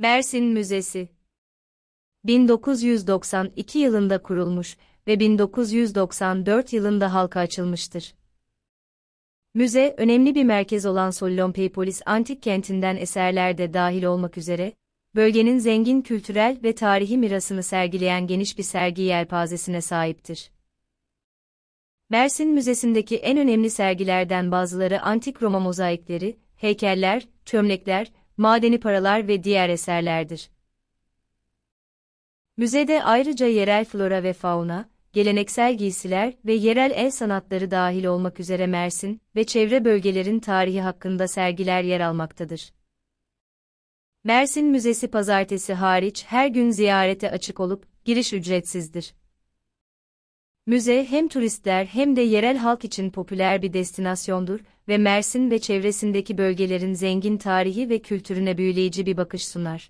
Mersin Müzesi 1992 yılında kurulmuş ve 1994 yılında halka açılmıştır. Müze, önemli bir merkez olan Solonpeypolis antik kentinden eserler de dahil olmak üzere, bölgenin zengin kültürel ve tarihi mirasını sergileyen geniş bir sergi yelpazesine sahiptir. Mersin Müzesi'ndeki en önemli sergilerden bazıları antik Roma mozaikleri, heykeller, çömlekler, madeni paralar ve diğer eserlerdir. Müzede ayrıca yerel flora ve fauna, geleneksel giysiler ve yerel el sanatları dahil olmak üzere Mersin ve çevre bölgelerin tarihi hakkında sergiler yer almaktadır. Mersin Müzesi pazartesi hariç her gün ziyarete açık olup giriş ücretsizdir. Müze hem turistler hem de yerel halk için popüler bir destinasyondur ve Mersin ve çevresindeki bölgelerin zengin tarihi ve kültürüne büyüleyici bir bakış sunar.